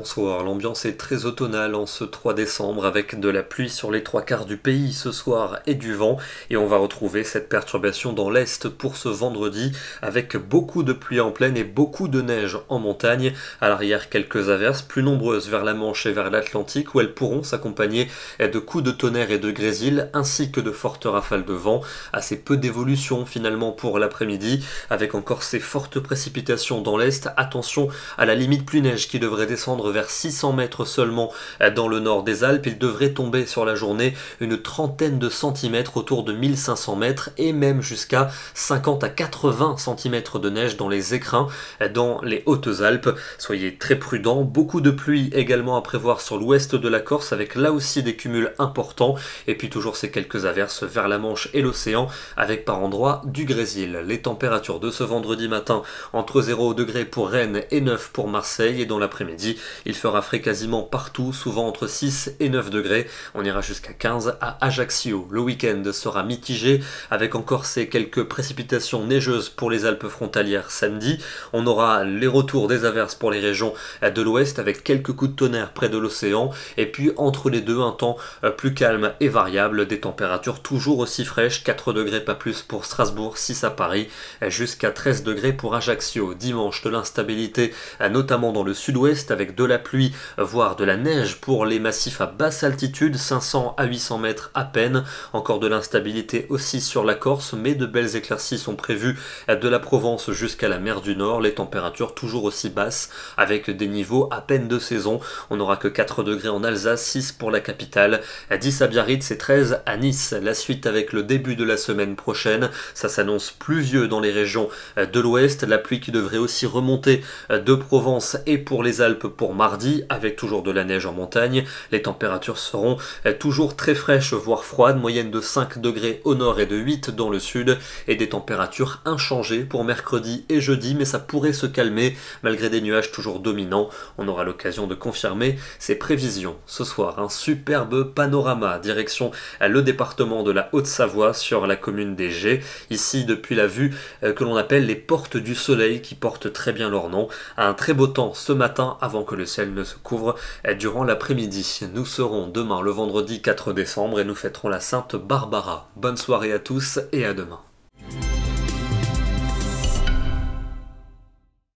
bonsoir. L'ambiance est très automnale en ce 3 décembre avec de la pluie sur les trois quarts du pays ce soir et du vent. Et on va retrouver cette perturbation dans l'Est pour ce vendredi avec beaucoup de pluie en plaine et beaucoup de neige en montagne. À l'arrière, quelques averses plus nombreuses vers la Manche et vers l'Atlantique où elles pourront s'accompagner de coups de tonnerre et de grésil ainsi que de fortes rafales de vent. Assez peu d'évolution finalement pour l'après-midi avec encore ces fortes précipitations dans l'Est. Attention à la limite pluie neige qui devrait descendre vers 600 mètres seulement euh, dans le nord des Alpes. Il devrait tomber sur la journée une trentaine de centimètres autour de 1500 mètres et même jusqu'à 50 à 80 centimètres de neige dans les écrins euh, dans les Hautes-Alpes. Soyez très prudents. Beaucoup de pluie également à prévoir sur l'ouest de la Corse avec là aussi des cumuls importants et puis toujours ces quelques averses vers la Manche et l'océan avec par endroits du grésil. Les températures de ce vendredi matin entre 0 degré pour Rennes et 9 pour Marseille et dans l'après-midi il fera frais quasiment partout, souvent entre 6 et 9 degrés. On ira jusqu'à 15 à Ajaccio. Le week-end sera mitigé avec encore ces quelques précipitations neigeuses pour les Alpes frontalières samedi. On aura les retours des averses pour les régions de l'ouest avec quelques coups de tonnerre près de l'océan. Et puis entre les deux, un temps euh, plus calme et variable, des températures toujours aussi fraîches, 4 degrés pas plus pour Strasbourg, 6 à Paris, jusqu'à 13 degrés pour Ajaccio. Dimanche, de l'instabilité, euh, notamment dans le sud-ouest avec de la pluie, voire de la neige pour les massifs à basse altitude, 500 à 800 mètres à peine. Encore de l'instabilité aussi sur la Corse, mais de belles éclaircies sont prévues de la Provence jusqu'à la mer du Nord. Les températures toujours aussi basses, avec des niveaux à peine de saison. On n'aura que 4 degrés en Alsace, 6 pour la capitale, 10 à Biarritz et 13 à Nice. La suite avec le début de la semaine prochaine. Ça s'annonce pluvieux dans les régions de l'Ouest. La pluie qui devrait aussi remonter de Provence et pour les Alpes pour mardi, avec toujours de la neige en montagne. Les températures seront eh, toujours très fraîches, voire froides, moyenne de 5 degrés au nord et de 8 dans le sud, et des températures inchangées pour mercredi et jeudi, mais ça pourrait se calmer malgré des nuages toujours dominants. On aura l'occasion de confirmer ces prévisions. Ce soir, un superbe panorama direction eh, le département de la Haute-Savoie sur la commune des Gets, Ici, depuis la vue eh, que l'on appelle les portes du soleil qui portent très bien leur nom, un très beau temps ce matin avant que le ciel ne se couvre est durant l'après-midi. Nous serons demain le vendredi 4 décembre et nous fêterons la Sainte Barbara. Bonne soirée à tous et à demain.